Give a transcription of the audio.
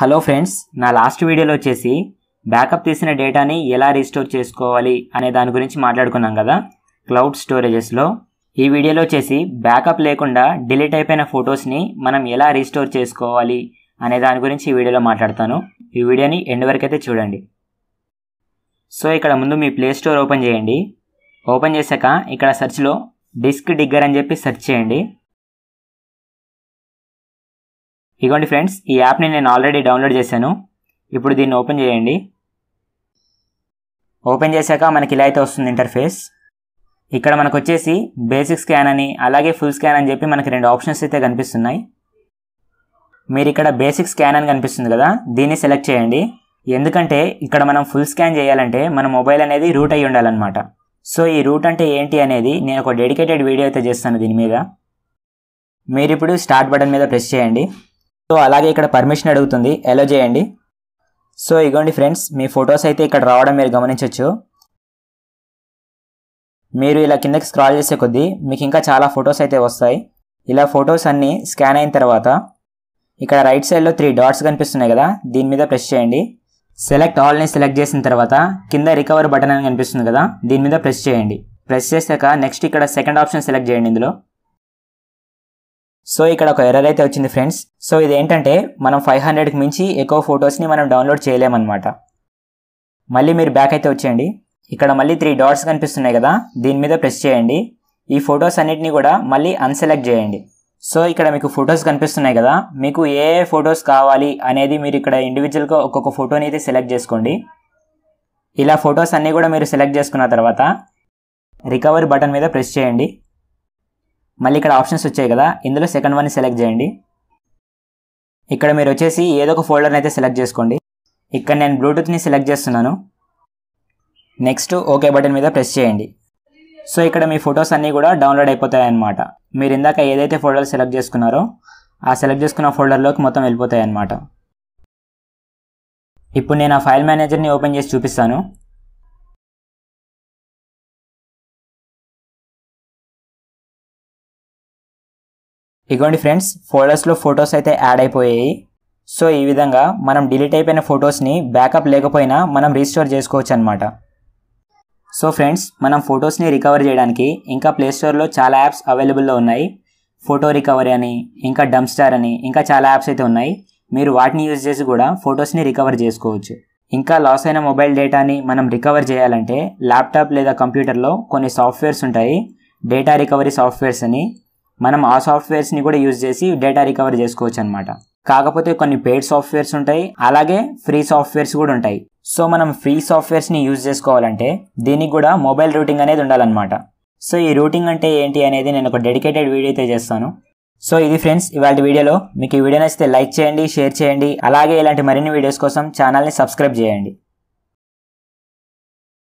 hello friends నా last వీడియోలో వచ్చేసి బ్యాకప్ తీసిన డేటాని ఎలా రీస్టోర్ చేసుకోవాలి అనే దాని గురించి మాట్లాడుకున్నాం కదా క్లౌడ్ స్టోరేజెస్లో ఈ వీడియోలో వచ్చేసి బ్యాకప్ లేకుండా డిలీట్ అయిపోయిన ఫొటోస్ని మనం ఎలా రీస్టోర్ చేసుకోవాలి అనే దాని గురించి ఈ వీడియోలో మాట్లాడతాను ఈ వీడియోని ఎండ్ వరకు అయితే చూడండి సో ఇక్కడ ముందు మీ ప్లే స్టోర్ ఓపెన్ చేయండి ఓపెన్ చేశాక ఇక్కడ సెర్చ్లో డిస్క్ డిగ్గర్ అని చెప్పి సెర్చ్ చేయండి ఇగోండి ఫ్రెండ్స్ ఈ యాప్ని నేను ఆల్రెడీ డౌన్లోడ్ చేశాను ఇప్పుడు దీన్ని ఓపెన్ చేయండి ఓపెన్ చేశాక మనకి ఇలా అయితే వస్తుంది ఇంటర్ఫేస్ ఇక్కడ మనకు వచ్చేసి బేసిక్ స్కాన్ అని అలాగే ఫుల్ స్కాన్ అని చెప్పి మనకి రెండు ఆప్షన్స్ అయితే కనిపిస్తున్నాయి మీరు ఇక్కడ బేసిక్ స్కాన్ అని కనిపిస్తుంది కదా దీన్ని సెలెక్ట్ చేయండి ఎందుకంటే ఇక్కడ మనం ఫుల్ స్కాన్ చేయాలంటే మన మొబైల్ అనేది రూట్ అయ్యి ఉండాలన్నమాట సో ఈ రూట్ అంటే ఏంటి అనేది నేను ఒక డెడికేటెడ్ వీడియో అయితే చేస్తాను దీని మీద మీరు ఇప్పుడు స్టార్ట్ బటన్ మీద ప్రెస్ చేయండి సో అలాగే ఇక్కడ పర్మిషన్ అడుగుతుంది ఎలో చేయండి సో ఇగోండి ఫ్రెండ్స్ మీ ఫొటోస్ అయితే ఇక్కడ రావడం మీరు గమనించవచ్చు మీరు ఇలా కిందకి స్క్రాల్ చేసే కొద్దీ మీకు ఇంకా చాలా ఫొటోస్ అయితే వస్తాయి ఇలా ఫొటోస్ అన్నీ స్కాన్ అయిన తర్వాత ఇక్కడ రైట్ సైడ్లో త్రీ డాట్స్ కనిపిస్తున్నాయి కదా దీని మీద ప్రెస్ చేయండి సెలెక్ట్ ఆల్ని సెలెక్ట్ చేసిన తర్వాత కింద రికవర్ బటన్ అని కనిపిస్తుంది కదా దీని మీద ప్రెస్ చేయండి ప్రెస్ చేశాక నెక్స్ట్ ఇక్కడ సెకండ్ ఆప్షన్ సెలెక్ట్ చేయండి ఇందులో సో ఇక్కడ ఒక ఎర్రర్ అయితే వచ్చింది ఫ్రెండ్స్ సో ఇది ఏంటంటే మనం ఫైవ్ హండ్రెడ్కి మించి ఎక్కువ ఫొటోస్ని మనం డౌన్లోడ్ చేయలేమన్నమాట మళ్ళీ మీరు బ్యాక్ అయితే వచ్చేయండి ఇక్కడ మళ్ళీ త్రీ డాట్స్ కనిపిస్తున్నాయి కదా దీని మీద ప్రెస్ చేయండి ఈ ఫొటోస్ అన్నిటిని కూడా మళ్ళీ అన్సెలెక్ట్ చేయండి సో ఇక్కడ మీకు ఫొటోస్ కనిపిస్తున్నాయి కదా మీకు ఏ ఏ ఫొటోస్ కావాలి అనేది మీరు ఇక్కడ ఇండివిజువల్గా ఒక్కొక్క ఫోటోని అయితే సెలెక్ట్ చేసుకోండి ఇలా ఫొటోస్ అన్నీ కూడా మీరు సెలెక్ట్ చేసుకున్న తర్వాత రికవరీ బటన్ మీద ప్రెస్ చేయండి మళ్ళీ ఇక్కడ ఆప్షన్స్ వచ్చాయి కదా ఇందులో సెకండ్ వన్ సెలెక్ట్ చేయండి ఇక్కడ మీరు వచ్చేసి ఏదో ఒక ఫోల్డర్ని అయితే సెలెక్ట్ చేసుకోండి ఇక్కడ నేను బ్లూటూత్ని సెలెక్ట్ చేస్తున్నాను నెక్స్ట్ ఓకే బటన్ మీద ప్రెస్ చేయండి సో ఇక్కడ మీ ఫొటోస్ అన్నీ కూడా డౌన్లోడ్ అయిపోతాయన్నమాట మీరు ఇందాక ఏదైతే ఫోల్డర్ సెలెక్ట్ చేసుకున్నారో ఆ సెలెక్ట్ చేసుకున్న ఫోల్డర్లోకి మొత్తం వెళ్ళిపోతాయి అన్నమాట ఇప్పుడు నేను ఆ ఫైల్ మేనేజర్ని ఓపెన్ చేసి చూపిస్తాను ఇగోండి ఫ్రెండ్స్ ఫోటోస్లో ఫొటోస్ అయితే యాడ్ అయిపోయాయి సో ఈ విధంగా మనం డిలీట్ అయిపోయిన ఫొటోస్ని బ్యాకప్ లేకపోయినా మనం రీస్టోర్ చేసుకోవచ్చు అనమాట సో ఫ్రెండ్స్ మనం ఫొటోస్ని రికవర్ చేయడానికి ఇంకా ప్లేస్టోర్లో చాలా యాప్స్ అవైలబుల్లో ఉన్నాయి ఫోటో రికవరీ అని ఇంకా డంప్స్టార్ అని ఇంకా చాలా యాప్స్ అయితే ఉన్నాయి మీరు వాటిని యూజ్ చేసి కూడా ఫొటోస్ని రికవర్ చేసుకోవచ్చు ఇంకా లాస్ అయిన మొబైల్ డేటాని మనం రికవర్ చేయాలంటే ల్యాప్టాప్ లేదా కంప్యూటర్లో కొన్ని సాఫ్ట్వేర్స్ ఉంటాయి డేటా రికవరీ సాఫ్ట్వేర్స్ అని మనం ఆ సాఫ్ట్వేర్స్ని కూడా యూజ్ చేసి డేటా రికవర్ చేసుకోవచ్చు అనమాట కాకపోతే కొన్ని పెయిడ్ సాఫ్ట్వేర్స్ ఉంటాయి అలాగే ఫ్రీ సాఫ్ట్వేర్స్ కూడా ఉంటాయి సో మనం ఫ్రీ సాఫ్ట్వేర్స్ని యూజ్ చేసుకోవాలంటే దీనికి కూడా మొబైల్ రూటింగ్ అనేది ఉండాలన్నమాట సో ఈ రూటింగ్ అంటే ఏంటి అనేది నేను ఒక డెడికేటెడ్ వీడియో అయితే చేస్తాను సో ఇది ఫ్రెండ్స్ ఇవాళ వీడియోలో మీకు ఈ వీడియో నచ్చితే లైక్ చేయండి షేర్ చేయండి అలాగే ఇలాంటి మరిన్ని వీడియోస్ కోసం ఛానల్ని సబ్స్క్రైబ్ చేయండి